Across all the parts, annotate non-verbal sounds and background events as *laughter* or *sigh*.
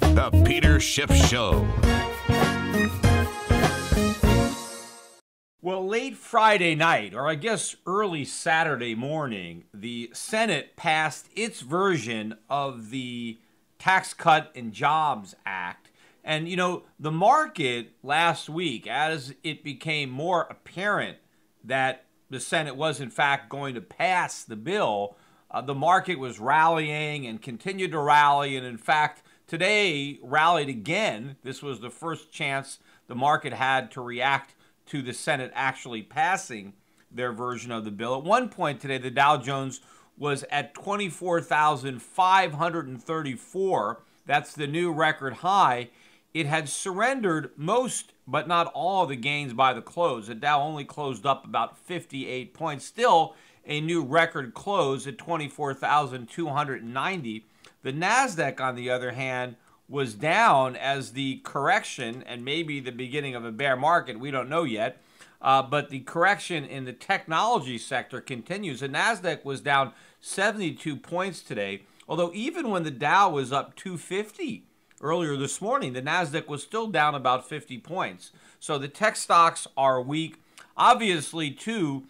The Peter Schiff Show. Well, late Friday night, or I guess early Saturday morning, the Senate passed its version of the Tax Cut and Jobs Act. And, you know, the market last week, as it became more apparent that the Senate was, in fact, going to pass the bill, uh, the market was rallying and continued to rally, and in fact, today rallied again. This was the first chance the market had to react to the Senate actually passing their version of the bill. At one point today, the Dow Jones was at 24,534. That's the new record high. It had surrendered most, but not all, of the gains by the close. The Dow only closed up about 58 points. Still, a new record close at 24,290. The NASDAQ, on the other hand, was down as the correction and maybe the beginning of a bear market, we don't know yet. Uh, but the correction in the technology sector continues. The NASDAQ was down 72 points today, although even when the Dow was up 250 earlier this morning, the NASDAQ was still down about 50 points. So the tech stocks are weak. Obviously, too,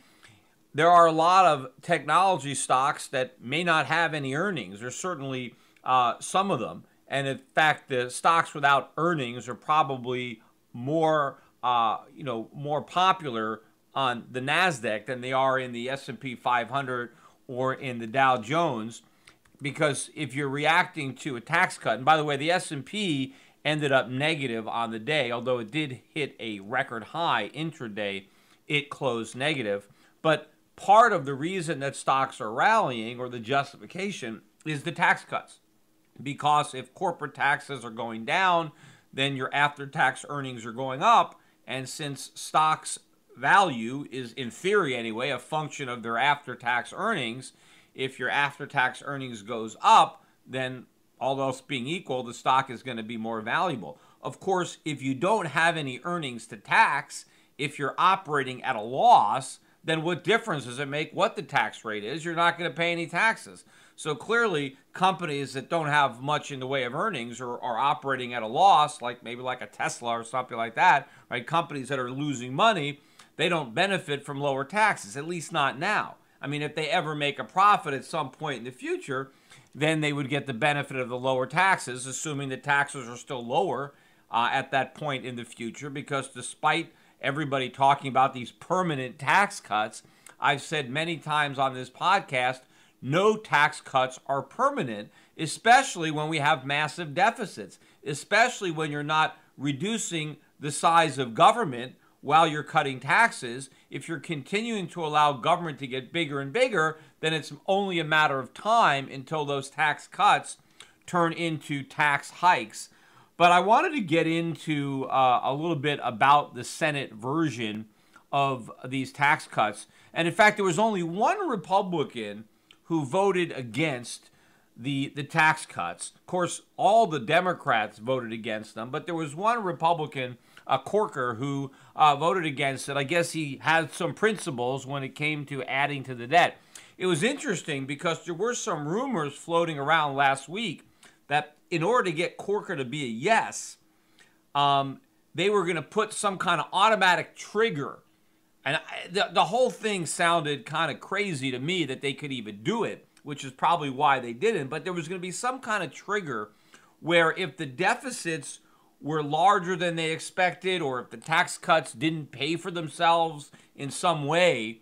there are a lot of technology stocks that may not have any earnings. There's certainly uh, some of them. And in fact, the stocks without earnings are probably more, uh, you know, more popular on the Nasdaq than they are in the S&P 500 or in the Dow Jones, because if you're reacting to a tax cut, and by the way, the S&P ended up negative on the day, although it did hit a record high intraday, it closed negative. But part of the reason that stocks are rallying or the justification is the tax cuts. Because if corporate taxes are going down, then your after tax earnings are going up. And since stocks value is, in theory anyway, a function of their after tax earnings, if your after tax earnings goes up, then all else being equal, the stock is going to be more valuable. Of course, if you don't have any earnings to tax, if you're operating at a loss, then what difference does it make what the tax rate is? You're not going to pay any taxes. So clearly, companies that don't have much in the way of earnings or are operating at a loss, like maybe like a Tesla or something like that, right? Companies that are losing money, they don't benefit from lower taxes, at least not now. I mean, if they ever make a profit at some point in the future, then they would get the benefit of the lower taxes, assuming the taxes are still lower uh, at that point in the future, because despite everybody talking about these permanent tax cuts. I've said many times on this podcast no tax cuts are permanent, especially when we have massive deficits, especially when you're not reducing the size of government while you're cutting taxes. If you're continuing to allow government to get bigger and bigger, then it's only a matter of time until those tax cuts turn into tax hikes but I wanted to get into uh, a little bit about the Senate version of these tax cuts. And in fact, there was only one Republican who voted against the, the tax cuts. Of course, all the Democrats voted against them, but there was one Republican, a Corker, who uh, voted against it. I guess he had some principles when it came to adding to the debt. It was interesting because there were some rumors floating around last week that in order to get Corker to be a yes, um, they were going to put some kind of automatic trigger. And I, the, the whole thing sounded kind of crazy to me that they could even do it, which is probably why they didn't. But there was going to be some kind of trigger where if the deficits were larger than they expected or if the tax cuts didn't pay for themselves in some way,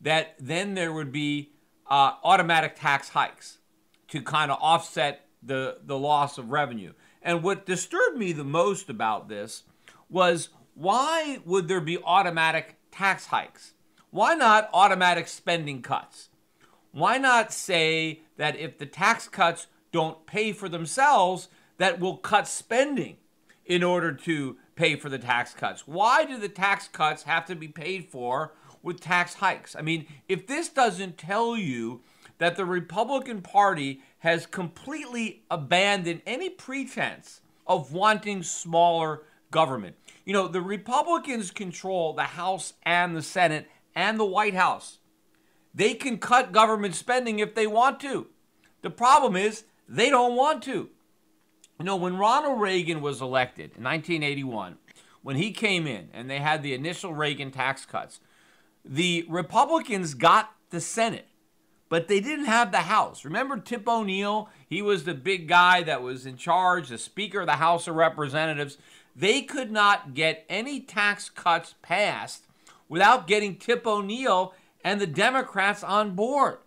that then there would be uh, automatic tax hikes to kind of offset the, the loss of revenue. And what disturbed me the most about this was why would there be automatic tax hikes? Why not automatic spending cuts? Why not say that if the tax cuts don't pay for themselves, that will cut spending in order to pay for the tax cuts? Why do the tax cuts have to be paid for with tax hikes? I mean, if this doesn't tell you that the Republican Party has completely abandoned any pretense of wanting smaller government. You know, the Republicans control the House and the Senate and the White House. They can cut government spending if they want to. The problem is they don't want to. You know, when Ronald Reagan was elected in 1981, when he came in and they had the initial Reagan tax cuts, the Republicans got the Senate but they didn't have the House. Remember Tip O'Neill? He was the big guy that was in charge, the Speaker of the House of Representatives. They could not get any tax cuts passed without getting Tip O'Neill and the Democrats on board.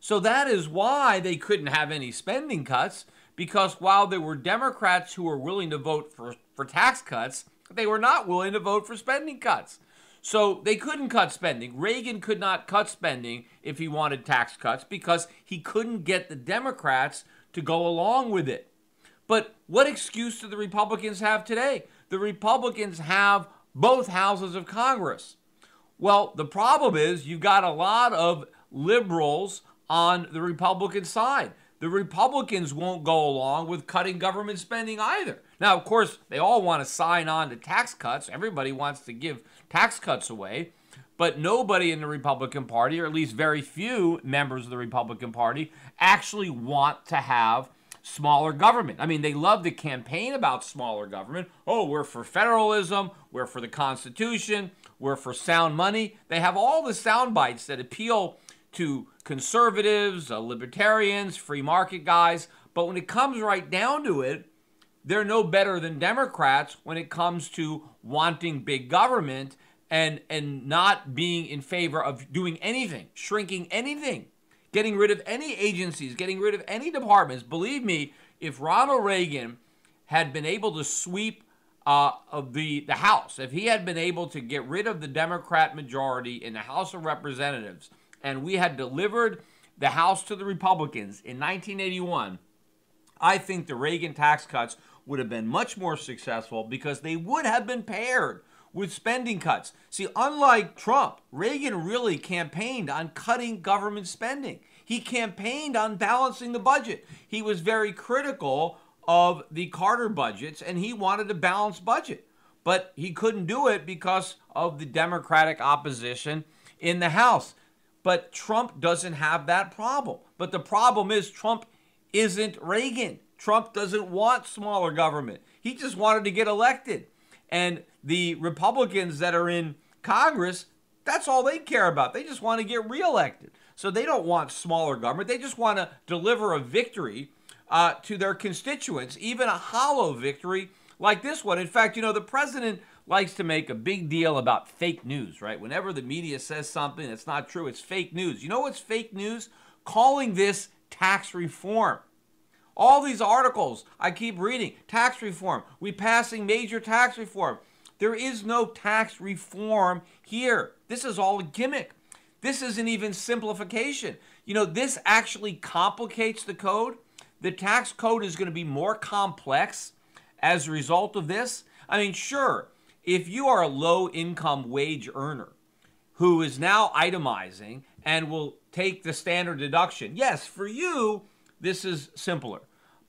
So that is why they couldn't have any spending cuts, because while there were Democrats who were willing to vote for, for tax cuts, they were not willing to vote for spending cuts. So they couldn't cut spending. Reagan could not cut spending if he wanted tax cuts because he couldn't get the Democrats to go along with it. But what excuse do the Republicans have today? The Republicans have both houses of Congress. Well, the problem is you've got a lot of liberals on the Republican side. The Republicans won't go along with cutting government spending either. Now, of course, they all want to sign on to tax cuts. Everybody wants to give tax cuts away. But nobody in the Republican Party, or at least very few members of the Republican Party, actually want to have smaller government. I mean, they love to campaign about smaller government. Oh, we're for federalism, we're for the Constitution, we're for sound money. They have all the sound bites that appeal to conservatives, uh, libertarians, free market guys. But when it comes right down to it, they're no better than Democrats when it comes to wanting big government and and not being in favor of doing anything, shrinking anything, getting rid of any agencies, getting rid of any departments. Believe me, if Ronald Reagan had been able to sweep uh, of the the House, if he had been able to get rid of the Democrat majority in the House of Representatives, and we had delivered the House to the Republicans in 1981, I think the Reagan tax cuts would have been much more successful because they would have been paired with spending cuts. See, unlike Trump, Reagan really campaigned on cutting government spending. He campaigned on balancing the budget. He was very critical of the Carter budgets and he wanted a balanced budget. But he couldn't do it because of the Democratic opposition in the House. But Trump doesn't have that problem. But the problem is, Trump isn't Reagan. Trump doesn't want smaller government. He just wanted to get elected. And the Republicans that are in Congress, that's all they care about. They just want to get reelected. So they don't want smaller government. They just want to deliver a victory uh, to their constituents, even a hollow victory like this one. In fact, you know, the president likes to make a big deal about fake news, right? Whenever the media says something that's not true, it's fake news. You know what's fake news? Calling this tax reform. All these articles I keep reading tax reform, we passing major tax reform. There is no tax reform here. This is all a gimmick. This isn't even simplification. You know, this actually complicates the code. The tax code is going to be more complex as a result of this. I mean, sure, if you are a low income wage earner who is now itemizing and will take the standard deduction, yes, for you, this is simpler.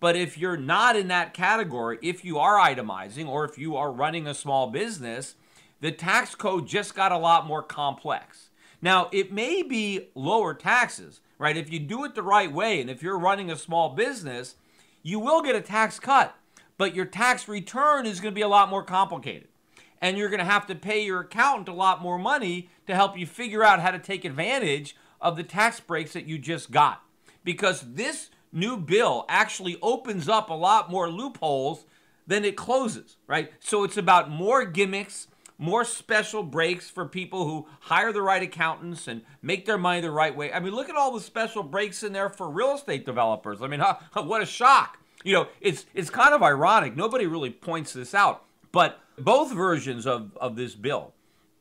But if you're not in that category, if you are itemizing or if you are running a small business, the tax code just got a lot more complex. Now, it may be lower taxes, right? If you do it the right way and if you're running a small business, you will get a tax cut, but your tax return is going to be a lot more complicated. And you're going to have to pay your accountant a lot more money to help you figure out how to take advantage of the tax breaks that you just got. Because this new bill actually opens up a lot more loopholes than it closes, right? So it's about more gimmicks, more special breaks for people who hire the right accountants and make their money the right way. I mean, look at all the special breaks in there for real estate developers. I mean, *laughs* huh, what a shock. You know, it's it's kind of ironic. Nobody really points this out, but both versions of, of this bill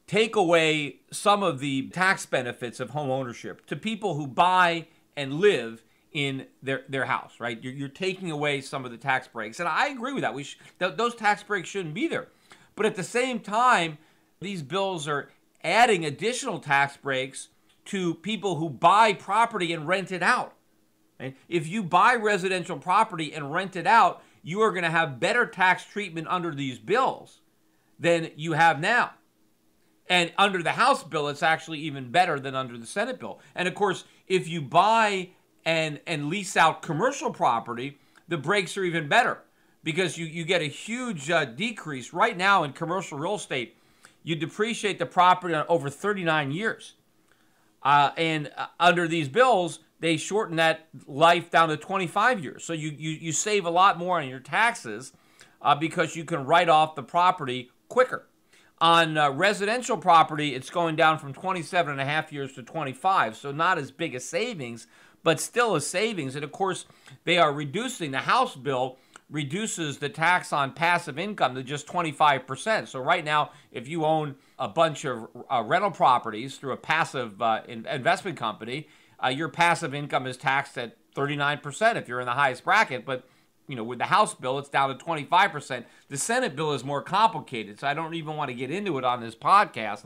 take away some of the tax benefits of home ownership to people who buy and live in their their house, right? You're, you're taking away some of the tax breaks, and I agree with that. We sh- th- those tax breaks shouldn't be there, but at the same time, these bills are adding additional tax breaks to people who buy property and rent it out. Right? If you buy residential property and rent it out, you are going to have better tax treatment under these bills than you have now. And under the House bill, it's actually even better than under the Senate bill. And of course, if you buy and and lease out commercial property, the breaks are even better because you you get a huge uh, decrease right now in commercial real estate. You depreciate the property on over 39 years, uh, and uh, under these bills, they shorten that life down to 25 years. So you you you save a lot more on your taxes uh, because you can write off the property quicker. On uh, residential property, it's going down from 27 and a half years to 25, so not as big a savings, but still a savings. And of course, they are reducing the House bill reduces the tax on passive income to just 25%. So right now, if you own a bunch of uh, rental properties through a passive uh, in- investment company, uh, your passive income is taxed at 39% if you're in the highest bracket, but you know, with the House bill, it's down to 25%. The Senate bill is more complicated, so I don't even want to get into it on this podcast.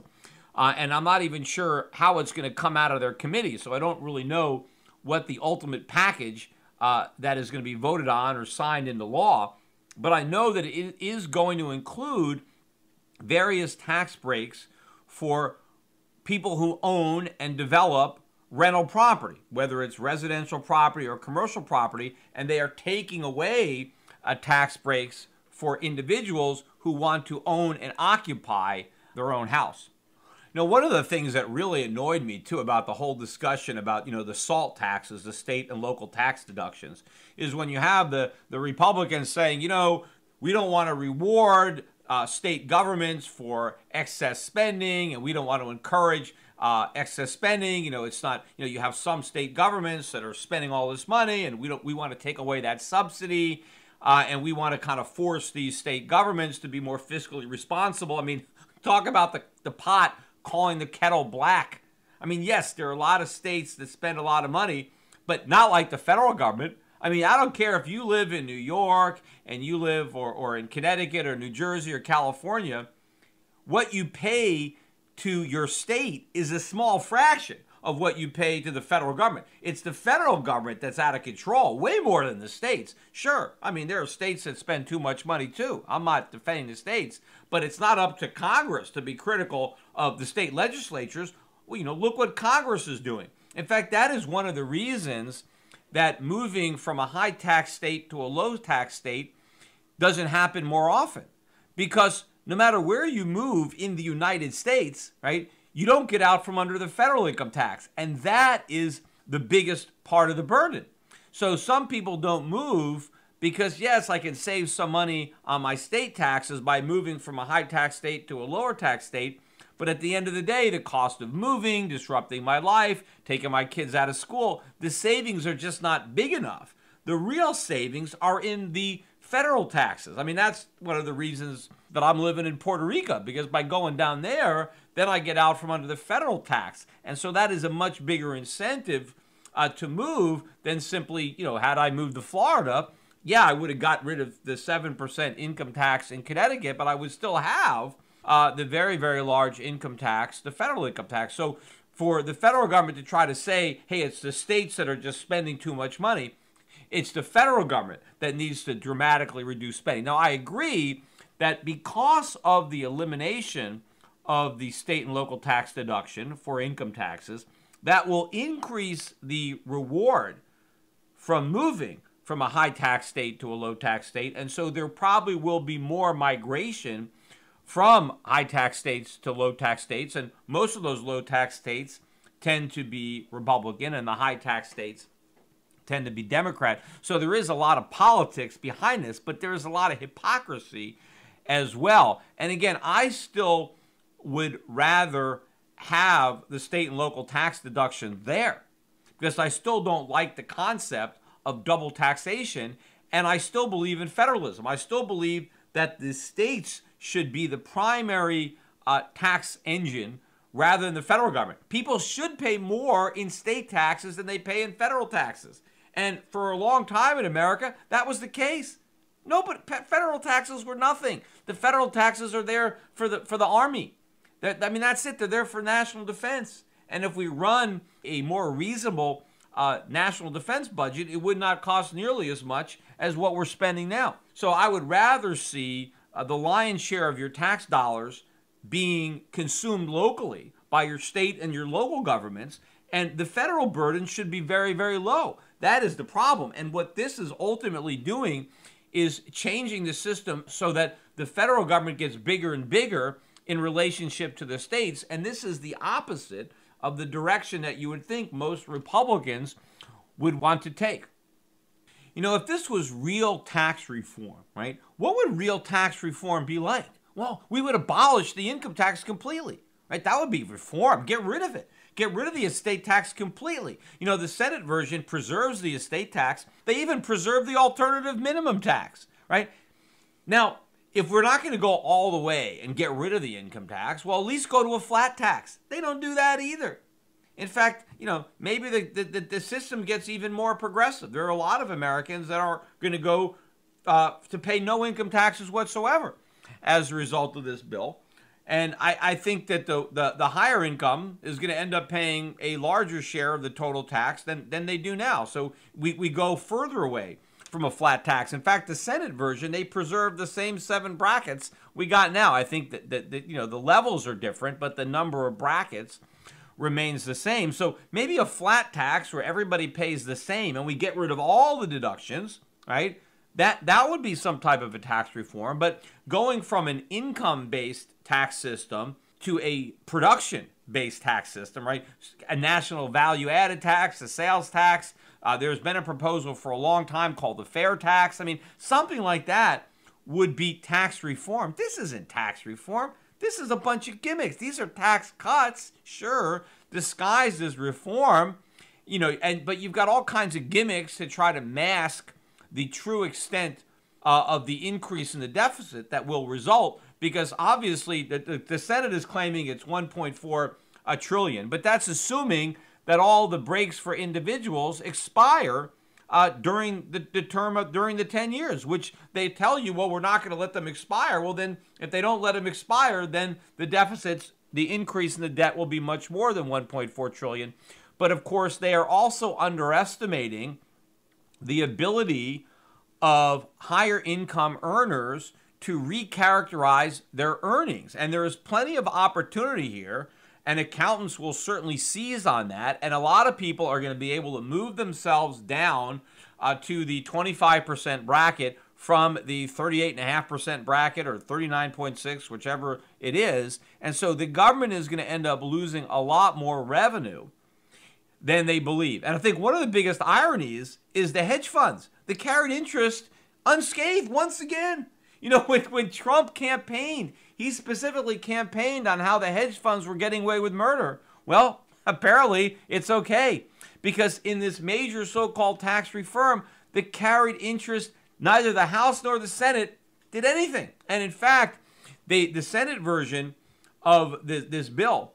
Uh, and I'm not even sure how it's going to come out of their committee, so I don't really know what the ultimate package uh, that is going to be voted on or signed into law, but I know that it is going to include various tax breaks for people who own and develop rental property, whether it's residential property or commercial property, and they are taking away uh, tax breaks for individuals who want to own and occupy their own house. Now, one of the things that really annoyed me too about the whole discussion about you know the salt taxes, the state and local tax deductions, is when you have the the Republicans saying, you know, we don't want to reward uh, state governments for excess spending, and we don't want to encourage uh, excess spending. You know, it's not you know you have some state governments that are spending all this money, and we don't we want to take away that subsidy. Uh, and we want to kind of force these state governments to be more fiscally responsible. I mean, *laughs* talk about the, the pot calling the kettle black. I mean, yes, there are a lot of states that spend a lot of money, but not like the federal government. I mean, I don't care if you live in New York and you live or, or in Connecticut or New Jersey or California, what you pay to your state is a small fraction of what you pay to the federal government. It's the federal government that's out of control, way more than the states. Sure, I mean, there are states that spend too much money too. I'm not defending the states, but it's not up to Congress to be critical of the state legislatures. Well, you know, look what Congress is doing. In fact, that is one of the reasons that moving from a high tax state to a low tax state doesn't happen more often because no matter where you move in the United States, right, you don't get out from under the federal income tax. And that is the biggest part of the burden. So some people don't move because, yes, I can save some money on my state taxes by moving from a high tax state to a lower tax state. But at the end of the day, the cost of moving, disrupting my life, taking my kids out of school, the savings are just not big enough. The real savings are in the federal taxes. I mean, that's one of the reasons that I'm living in Puerto Rico because by going down there, then I get out from under the federal tax. And so that is a much bigger incentive uh, to move than simply, you know, had I moved to Florida, yeah, I would have got rid of the 7% income tax in Connecticut, but I would still have uh, the very, very large income tax, the federal income tax. So for the federal government to try to say, hey, it's the states that are just spending too much money, it's the federal government that needs to dramatically reduce spending. Now, I agree that because of the elimination of the state and local tax deduction for income taxes that will increase the reward from moving from a high tax state to a low tax state. And so there probably will be more migration from high tax states to low tax states. And most of those low tax states tend to be Republican, and the high tax states tend to be Democrat. So there is a lot of politics behind this, but there is a lot of hypocrisy as well. And again, I still would rather have the state and local tax deduction there because I still don't like the concept of double taxation and I still believe in federalism. I still believe that the states should be the primary uh, tax engine rather than the federal government. People should pay more in state taxes than they pay in federal taxes. And for a long time in America, that was the case. No, but federal taxes were nothing. The federal taxes are there for the for the army. That, I mean, that's it. They're there for national defense. And if we run a more reasonable uh, national defense budget, it would not cost nearly as much as what we're spending now. So I would rather see uh, the lion's share of your tax dollars being consumed locally by your state and your local governments. And the federal burden should be very, very low. That is the problem. And what this is ultimately doing is changing the system so that the federal government gets bigger and bigger in relationship to the states. And this is the opposite of the direction that you would think most Republicans would want to take. You know, if this was real tax reform, right, what would real tax reform be like? Well, we would abolish the income tax completely, right? That would be reform. Get rid of it. Get rid of the estate tax completely. You know, the Senate version preserves the estate tax. They even preserve the alternative minimum tax, right? Now, if we're not going to go all the way and get rid of the income tax, well, at least go to a flat tax. They don't do that either. In fact, you know, maybe the, the, the system gets even more progressive. There are a lot of Americans that are going to go uh, to pay no income taxes whatsoever as a result of this bill. And I, I think that the, the, the higher income is going to end up paying a larger share of the total tax than, than they do now. So we, we go further away from a flat tax. In fact, the Senate version they preserved the same seven brackets we got now. I think that, that, that you know the levels are different, but the number of brackets remains the same. So maybe a flat tax where everybody pays the same and we get rid of all the deductions, right? That that would be some type of a tax reform, but going from an income-based tax system to a production based tax system, right? A national value added tax, a sales tax. Uh, there's been a proposal for a long time called the fair tax. I mean, something like that would be tax reform. This isn't tax reform. This is a bunch of gimmicks. These are tax cuts, sure, disguised as reform, you know, and but you've got all kinds of gimmicks to try to mask the true extent uh, of the increase in the deficit that will result because obviously the, the Senate is claiming it's 1.4 a uh, trillion, but that's assuming that all the breaks for individuals expire uh, during the, the, term of during the 10 years, which they tell you, well, we're not going to let them expire. Well, then if they don't let them expire, then the deficits, the increase in the debt will be much more than 1.4 trillion. But of course, they are also underestimating the ability of higher income earners to recharacterize their earnings. And there is plenty of opportunity here, and accountants will certainly seize on that. And a lot of people are going to be able to move themselves down uh, to the 25% bracket from the 38.5% bracket or 39.6, whichever it is. And so the government is going to end up losing a lot more revenue than they believe. And I think one of the biggest ironies is the hedge funds, the carried interest unscathed once again. You know, *laughs* when, when Trump campaigned, he specifically campaigned on how the hedge funds were getting away with murder. Well, apparently it's okay because in this major so called tax reform, that carried interest, neither the House nor the Senate did anything. And in fact, they, the Senate version of the, this bill,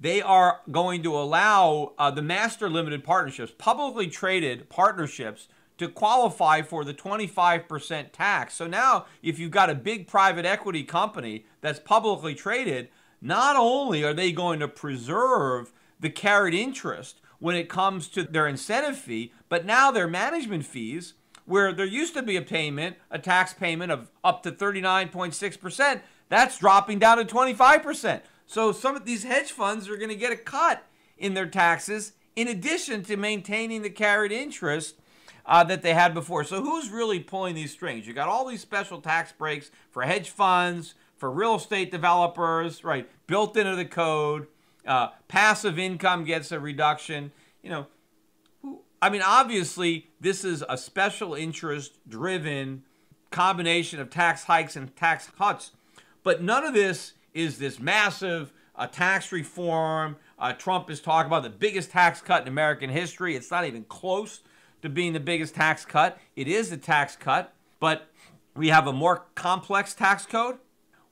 they are going to allow uh, the master limited partnerships, publicly traded partnerships, to qualify for the 25% tax. So now, if you've got a big private equity company that's publicly traded, not only are they going to preserve the carried interest when it comes to their incentive fee, but now their management fees, where there used to be a payment, a tax payment of up to 39.6%, that's dropping down to 25%. So some of these hedge funds are going to get a cut in their taxes in addition to maintaining the carried interest uh, that they had before. So who's really pulling these strings? You got all these special tax breaks for hedge funds, for real estate developers, right? Built into the code. Uh, passive income gets a reduction. You know, I mean, obviously, this is a special interest driven combination of tax hikes and tax cuts. But none of this is this massive uh, tax reform. Uh, Trump is talking about the biggest tax cut in American history. It's not even close to being the biggest tax cut. It is a tax cut, but we have a more complex tax code.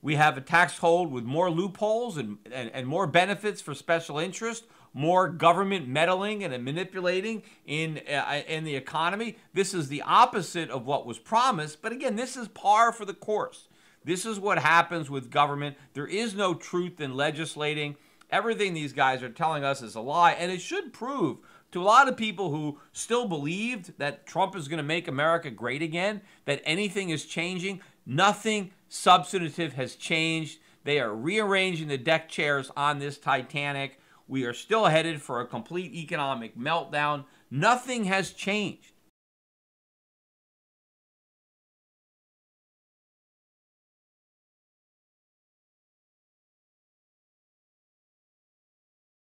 We have a tax hold with more loopholes and, and, and more benefits for special interest, more government meddling and manipulating in, uh, in the economy. This is the opposite of what was promised. But again, this is par for the course. This is what happens with government. There is no truth in legislating. Everything these guys are telling us is a lie, and it should prove to a lot of people who still believed that Trump is going to make America great again, that anything is changing, nothing substantive has changed. They are rearranging the deck chairs on this Titanic. We are still headed for a complete economic meltdown. Nothing has changed.